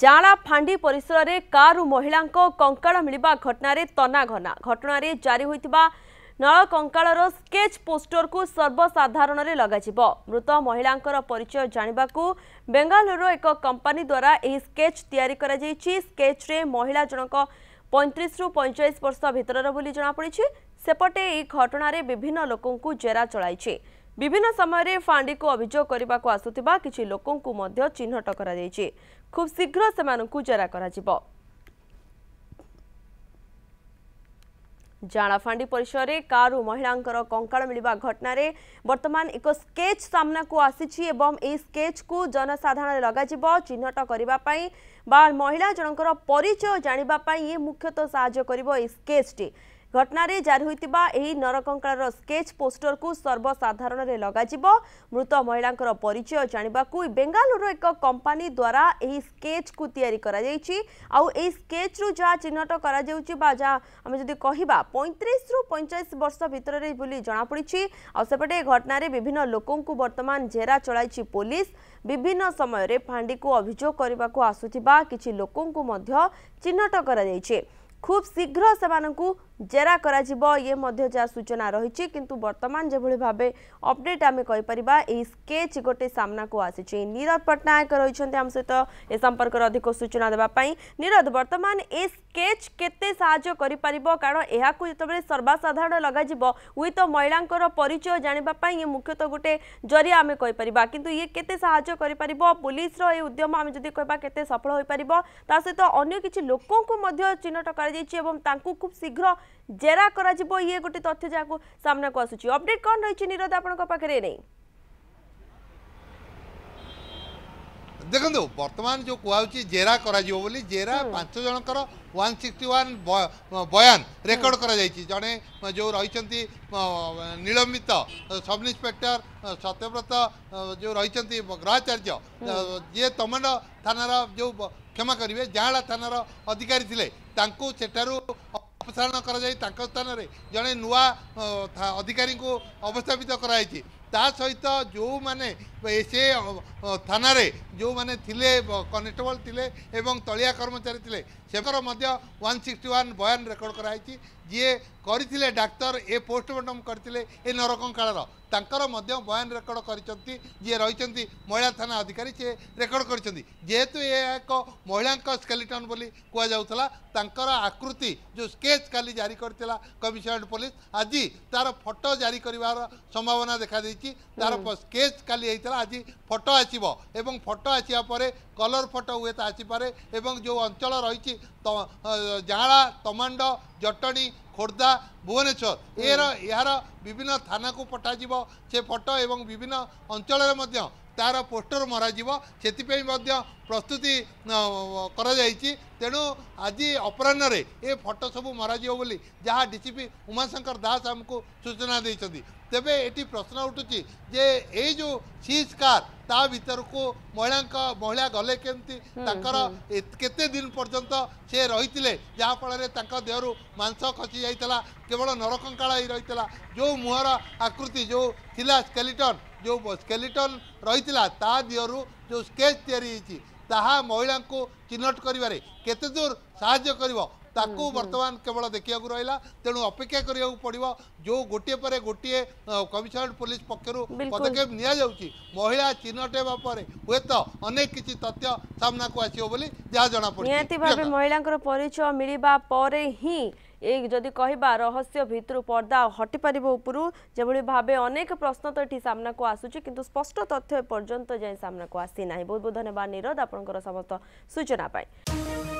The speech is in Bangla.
ଜାଁଳା ଫାଣ୍ଡି ପରିସରରେ କାର୍ରୁ ମହିଳାଙ୍କ କଙ୍କାଳ ମିଳିବା ଘଟଣାରେ ତନାଘନା ଘଟଣାରେ ଜାରି ହୋଇଥିବା ନଳ କଙ୍କାଳର ସ୍କେଚ୍ ପୋଷ୍ଟରକୁ ସର୍ବସାଧାରଣରେ ଲଗାଯିବ ମୃତ ମହିଳାଙ୍କର ପରିଚୟ ଜାଣିବାକୁ ବେଙ୍ଗାଲୁରୁର ଏକ କମ୍ପାନୀ ଦ୍ୱାରା ଏହି ସ୍କେଚ୍ ତିଆରି କରାଯାଇଛି ସ୍କେଚ୍ରେ ମହିଳା ଜଣକ ପଇଁତିରିଶରୁ ପଇଁଚାଳିଶ ବର୍ଷ ଭିତରର ବୋଲି ଜଣାପଡ଼ିଛି ସେପଟେ ଏହି ଘଟଣାରେ ବିଭିନ୍ନ ଲୋକଙ୍କୁ ଜେରା ଚଳାଇଛି ବିଭିନ୍ନ ସମୟରେ ଫାଣ୍ଡିକୁ ଅଭିଯୋଗ କରିବାକୁ ଆସୁଥିବା କିଛି ଲୋକଙ୍କୁ ମଧ୍ୟ ଚିହ୍ନଟ କରାଯାଇଛି ଖୁବ୍ ଶୀଘ୍ର ସେମାନଙ୍କୁ ଜେରା କରାଯିବ ଜାଣାଫାଣ୍ଡି ପରିସରରେ କାର୍ରୁ ମହିଳାଙ୍କର କଙ୍କାଳ ମିଳିବା ଘଟଣାରେ ବର୍ତ୍ତମାନ ଏକ ସ୍କେଚ୍ ସାମ୍ନାକୁ ଆସିଛି ଏବଂ ଏହି ସ୍କେଚ୍କୁ ଜନସାଧାରଣରେ ଲଗାଯିବ ଚିହ୍ନଟ କରିବା ପାଇଁ ବା ମହିଳା ଜଣଙ୍କର ପରିଚୟ ଜାଣିବା ପାଇଁ ଇଏ ମୁଖ୍ୟତଃ ସାହାଯ୍ୟ କରିବ ଏହି ସ୍କେଚ୍ଟି ঘটনার জারি হয়ে এই নরকঙ্কার স্কেচ পোস্টরক সর্বসাধারণের লগাযিব মৃত মহিলাঙ্কর পরিচয় জাঁয়া বেঙ্গালুরু এক কম্পানি দ্বারা এই স্কেচকু তৈরি করা আউ এই স্কেচরু যা চিহ্নট করা বা যা আমি যদি কহা পঁয়ত্রিশ রু পঞ্চাশ বর্ষ ভিতরে বলে জনাপড়ি আপটে ঘটনার বিভিন্ন লোকঙ্ বর্তমান জেরা চলাইছি পুলিশ বিভিন্ন সময়ের ফাঁডিকু অভিযোগ করা আসুক কিছু লোকঙ্ চিহ্নট করা খুব শীঘ্র সেমানকু জেরা করা এ ইয়ে মধ্যে যা সূচনা রয়েছে কিন্তু বর্তমান যেভাবে ভাবে অপডেট আমি কইপারিবা এই স্কেচ গোটে সামনাকু আসিছে নীরদ পট্টনায়ক রয়েছেন আম সহিত এ সম্পর্কের অধিক সূচনা দেওয়া নীরদ বর্তমান এ স্কেচ কেতে সাহায্য করে পারিব কারণ এখন যেতবে সর্বসাধারণ লগাযিব উইথ মহিলাঙ্কর পরিচয় জাঁয়া ইয়ে মুখ্যতঃ গোটে জরিয়া আমি কইপারিবা কিন্তু ইয়ে কেতে সাহায্য করে পারিব পুলিশর এই উদ্যম আমি যদি কহবা কেতে সফল হয়ে পারিব তা সহিত অন্য কিছু লোকଙ୍କୁ মধ্য চিহ্নট করা যাইছে এবং তাঁকু খুব শীঘ্র জেরা করা যাব ইয়ে গোটে তথ্য যা সামনাকু আসুচি অপডেট কন রয়েছে নিরোধ আপনার পাখে নেই দেখুন বর্তমান যে কুহাচ্ছে জেরা করা বলে জেরা পাঁচ জনকর ওয়ান সিক্সটি ওয়ান বয়ান রেকর্ড করা যাই জনে যে রয়েছেন নিলম্বিত সব ইন্সপেক্টর সত্যব্রত যে রয়েছেন গ্রহাচার্য যে তমন্ড থানার যে ক্ষমা করবে জাঁলা থানার অধিকারী লে তাঁকু সেঠার ଅପସାରଣ କରାଯାଇ ତାଙ୍କ ସ୍ଥାନରେ ଜଣେ ନୂଆ ଅଧିକାରୀଙ୍କୁ ଅବସ୍ଥାପିତ କରାଯାଇଛି ତା ସହିତ ଯେଉଁମାନେ ଏ ସେ ଥାନାରେ ଯେଉଁମାନେ ଥିଲେ କନେଷ୍ଟେବଲ୍ ଥିଲେ ଏବଂ ତଳିଆ କର୍ମଚାରୀ ଥିଲେ ସେମାନଙ୍କର ମଧ୍ୟ ୱାନ୍ ସିକ୍ସଟି ୱାନ୍ ବୟାନ ରେକର୍ଡ଼ କରାହୋଇଛି ଯିଏ କରିଥିଲେ ଡାକ୍ତର ଏ ପୋଷ୍ଟମର୍ଟମ୍ କରିଥିଲେ ଏ କାଳର ତାଙ୍କର ମଧ୍ୟ ବୟାନ ରେକର୍ଡ଼ କରିଛନ୍ତି ଯିଏ ରହିଛନ୍ତି ମହିଳା ଥାନା ଅଧିକାରୀ ସେ ରେକର୍ଡ଼ କରିଛନ୍ତି ଯେହେତୁ ଏହା ଏକ ମହିଳାଙ୍କ ସ୍କେଲିଟନ୍ ବୋଲି କୁହାଯାଉଥିଲା ତାଙ୍କର ଆକୃତି ଯେଉଁ ସ୍କେଚ୍ କାଲି ଜାରି କରିଥିଲା କମିଶନରେଟ୍ ପୋଲିସ୍ ଆଜି ତା'ର ଫଟୋ ଜାରି କରିବାର ସମ୍ଭାବନା ଦେଖାଦେଇଛି ଆସିଛି ତାର ସ୍କେଚ୍ କାଲି ହେଇଥିଲା ଆଜି ଫଟୋ ଆସିବ ଏବଂ ଫଟୋ ଆସିବା ପରେ କଲର୍ ଫଟୋ ହୁଏତ ଆସିପାରେ ଏବଂ ଯେଉଁ ଅଞ୍ଚଳ ରହିଛି ଜାଁଳା ତମାଣ୍ଡ ଜଟଣୀ ଖୋର୍ଦ୍ଧା ଭୁବନେଶ୍ୱର ଏହାର ଏହାର ବିଭିନ୍ନ ଥାନାକୁ ପଠାଯିବ ସେ ଫଟୋ ଏବଂ ବିଭିନ୍ନ ଅଞ୍ଚଳରେ ମଧ୍ୟ ତାର ପୋଷ୍ଟର ମରାଯିବ ସେଥିପାଇଁ ମଧ୍ୟ ପ୍ରସ୍ତୁତି କରାଯାଇଛି ତେଣୁ ଆଜି ଅପରାହ୍ନରେ ଏ ଫଟୋ ସବୁ ମରାଯିବ ବୋଲି ଯାହା ଡିସିପି ଉମାଶଙ୍କର ଦାସ ଆମକୁ ସୂଚନା ଦେଇଛନ୍ତି ତେବେ ଏଠି ପ୍ରଶ୍ନ ଉଠୁଛି ଯେ ଏଇ ଯେଉଁ ସିଜ୍ କାର୍ তা ভিতরকু মহিলা মহিলা গলে কেমতি তাঁর কেতে দিন পর্যন্ত সে রইলে যাফলের তাঁর দেহর মাংস খসি যাই কেবল নরকঙ্কাল হয়ে রইছিল যে মুহর আকৃতি যে লা স্কেলিটন যে স্কেলিটন রইছিল তা দেহর যে স্কেচ তৈরি হয়েছি তাহা মহিলা চিহ্নট করবার কেতে দূর সাহায্য করব ତାକୁ ବର୍ତ୍ତମାନ କେବଳ ଦେଖିବାକୁ ରହିଲା ତେଣୁ ଅପେକ୍ଷା କରିବାକୁ ପଡ଼ିବ ଯେଉଁ ଗୋଟିଏ ପରେ ଗୋଟିଏ କମିଶନରେଟ୍ ପୋଲିସ ପକ୍ଷରୁ ପଦକ୍ଷେପ ନିଆଯାଉଛି ମହିଳା ଚିହ୍ନଟ ହେବା ପରେ ହୁଏତ ଅନେକ କିଛି ତଥ୍ୟ ସାମ୍ନାକୁ ଆସିବ ବୋଲି ଯାହା ଜଣାପଡ଼ୁଛି ନିହାତି ଭାବେ ମହିଳାଙ୍କର ପରିଚୟ ମିଳିବା ପରେ ହିଁ ଏଇ ଯଦି କହିବା ରହସ୍ୟ ଭିତରୁ ପର୍ଦ୍ଦା ହଟିପାରିବ ଉପରୁ উপর ଭାବେ ଅନେକ ପ୍ରଶ୍ନ ତ ଏଠି ସାମ୍ନାକୁ ଆସୁଛି କିନ୍ତୁ ସ୍ପଷ୍ଟ ତଥ୍ୟ ଏପର୍ଯ୍ୟନ୍ତ ଯାଏଁ ସାମ୍ନାକୁ ଆସିନାହିଁ ବହୁତ ବହୁତ ଧନ୍ୟବାଦ বহুত ଆପଣଙ୍କର ସମସ୍ତ ସୂଚନା ପାଇଁ